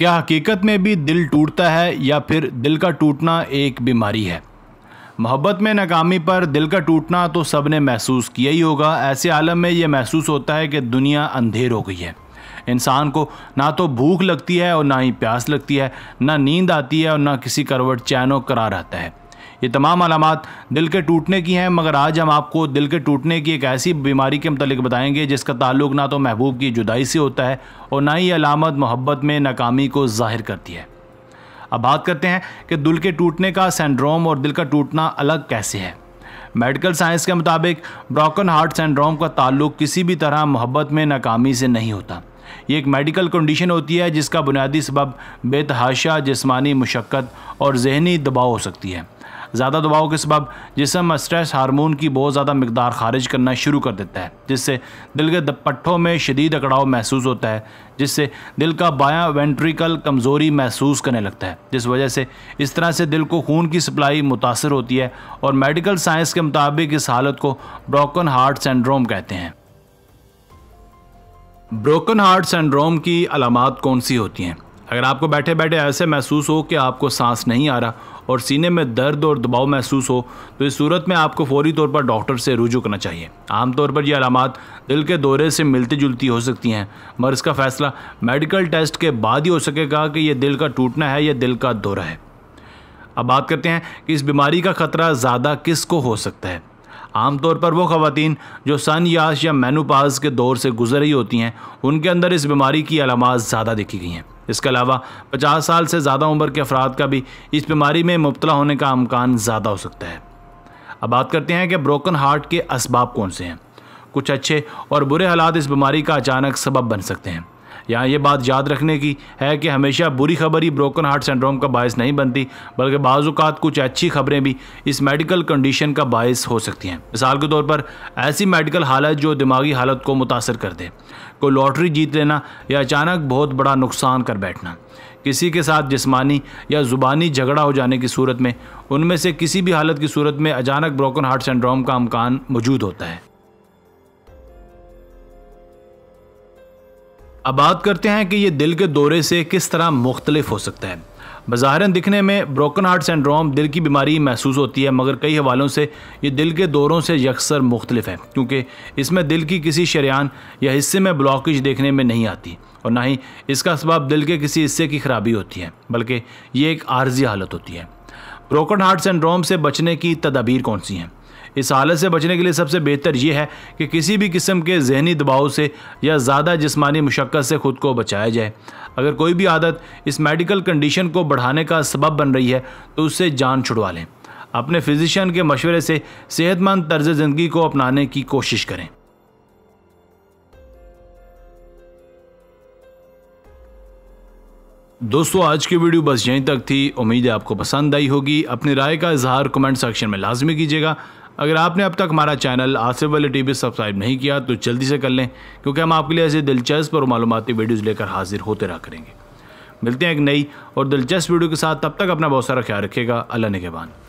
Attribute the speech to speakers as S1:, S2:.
S1: क्या हकीकत में भी दिल टूटता है या फिर दिल का टूटना एक बीमारी है मोहब्बत में नाकामी पर दिल का टूटना तो सब ने महसूस किया ही होगा ऐसे आलम में यह महसूस होता है कि दुनिया अंधेर हो गई है इंसान को ना तो भूख लगती है और ना ही प्यास लगती है ना नींद आती है और ना किसी करवट चैन करार आता है ये तमाम अलामत दिल के टूटने की हैं मगर आज हम आपको दिल के टूटने की एक ऐसी बीमारी के मतलब बताएंगे जिसका ताल्लुक ना तो महबूब की जुदाई से होता है और ना ही अलामत मोहब्बत में नाकामी को ज़ाहिर करती है अब बात करते हैं कि दिल के टूटने का सेंड्रोम और दिल का टूटना अलग कैसे है मेडिकल साइंस के मुताबिक ब्रोकन हार्ट सेंड्रोम का ताल्लुक किसी भी तरह मोहब्बत में नाकामी से नहीं होता ये एक मेडिकल कंडीशन होती है जिसका बुनियादी सबब बेतहाशा जिस्मानी मशक्क़त और जहनी दबाव हो सकती है ज़्यादा दबाव के सबब जिसम स्ट्रेस हारमोन की बहुत ज़्यादा मकदार खारिज करना शुरू कर देता है जिससे दिल के दपट्ठों में शदीद अकड़ाव महसूस होता है जिससे दिल का बायां वेंट्रिकल कमज़ोरी महसूस करने लगता है जिस वजह से इस तरह से दिल को खून की सप्लाई मुतासर होती है और मेडिकल साइंस के मुताबिक इस हालत को ब्रोकन हार्ट सेंड्रोम कहते हैं ब्रोकन हार्ट सेंड्रोम की अलामत कौन सी होती हैं अगर आपको बैठे बैठे ऐसे महसूस हो कि आपको सांस नहीं आ रहा और सीने में दर्द और दबाव महसूस हो तो इस सूरत में आपको फौरी तौर पर डॉक्टर से रुझू करना चाहिए आमतौर पर ये अलामत दिल के दौरे से मिलती जुलती हो सकती हैं मगर इसका फैसला मेडिकल टेस्ट के बाद ही हो सकेगा कि यह दिल का टूटना है या दिल का दौरा है अब बात करते हैं कि इस बीमारी का ख़तरा ज़्यादा किस को हो सकता है आमतौर पर वो खातन जो सन याश या मैनोपाज के दौर से गुजर रही होती हैं उनके अंदर इस बीमारी की अलामत ज़्यादा देखी गई हैं इसके अलावा 50 साल से ज़्यादा उम्र के अफराद का भी इस बीमारी में मुबतला होने का अमकान ज़्यादा हो सकता है अब बात करते हैं कि ब्रोकन हार्ट के इसबाब कौन से हैं कुछ अच्छे और बुरे हालात इस बीमारी का अचानक सबब बन सकते हैं यहाँ ये बात याद रखने की है कि हमेशा बुरी खबर ही ब्रोकन हार्ट सिंड्रोम का बायस नहीं बनती बल्कि बाजूकात कुछ अच्छी खबरें भी इस मेडिकल कंडीशन का बायस हो सकती हैं मिसाल के तौर पर ऐसी मेडिकल हालत जो दिमागी हालत को मुतासर कर दे कोई लॉटरी जीत लेना या अचानक बहुत बड़ा नुकसान कर बैठना किसी के साथ जिस्मानी या ज़ुबानी झगड़ा हो जाने की सूरत में उनमें से किसी भी हालत की सूरत में अचानक ब्रोकन हार्ट सिंड्रोम का अमकान मौजूद होता है अब बात करते हैं कि ये दिल के दौरे से किस तरह मुख्तलिफ हो सकता है बाहरन दिखने में ब्रोकन हार्ट सिंड्रोम दिल की बीमारी महसूस होती है मगर कई हवालों से ये दिल के दौरों से यकसर मुख्तलिफ है क्योंकि इसमें दिल की किसी शरियान या हिस्से में ब्लॉकेज देखने में नहीं आती और ना ही इसका सबाब दिल के किसी हिस्से की खराबी होती है बल्कि ये एक आर्जी हालत होती है ब्रोकन हार्ट सिंड्रोम से बचने की तदाबीर कौन सी हैं इस हालत से बचने के लिए सबसे बेहतर यह है कि किसी भी किस्म के जहनी दबाव से या ज़्यादा जिसमानी मशक्क़त से ख़ुद को बचाया जाए अगर कोई भी आदत इस मेडिकल कंडीशन को बढ़ाने का सबब बन रही है तो उससे जान छुड़वा लें अपने फिजिशियन के मशवरे से सेहतमंद तर्ज ज़िंदगी को अपनाने की कोशिश करें दोस्तों आज की वीडियो बस यहीं तक थी उम्मीद है आपको पसंद आई होगी अपनी राय का इजहार कमेंट सेक्शन में लाजमी कीजिएगा अगर आपने अब तक हमारा चैनल आसिफ वाली टी सब्सक्राइब नहीं किया तो जल्दी से कर लें क्योंकि हम आपके लिए ऐसे दिलचस्प और मालूमती वीडियोज़ लेकर हाजिर होते रहा करेंगे मिलते हैं एक नई और दिलचस्प वीडियो के साथ तब तक अपना बहुत सारा ख्याल रखेगा अल्लाह ने के